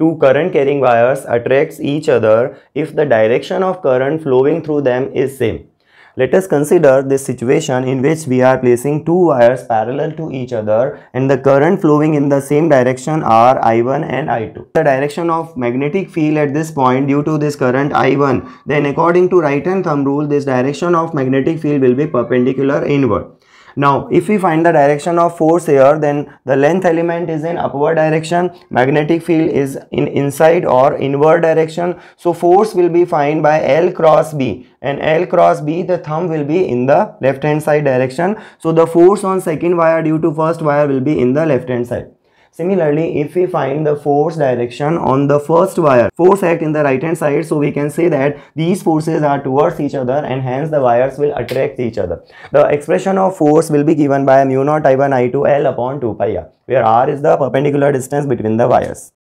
Two current carrying wires attracts each other if the direction of current flowing through them is same. Let us consider this situation in which we are placing two wires parallel to each other and the current flowing in the same direction are I1 and I2. The direction of magnetic field at this point due to this current I1 then according to right hand thumb rule this direction of magnetic field will be perpendicular inward. Now, if we find the direction of force here, then the length element is in upward direction, magnetic field is in inside or inward direction. So, force will be find by L cross B and L cross B, the thumb will be in the left hand side direction. So, the force on second wire due to first wire will be in the left hand side. Similarly, if we find the force direction on the first wire, force act in the right hand side, so we can say that these forces are towards each other and hence the wires will attract each other. The expression of force will be given by mu naught I1 I2 L upon 2 pi r, where r is the perpendicular distance between the wires.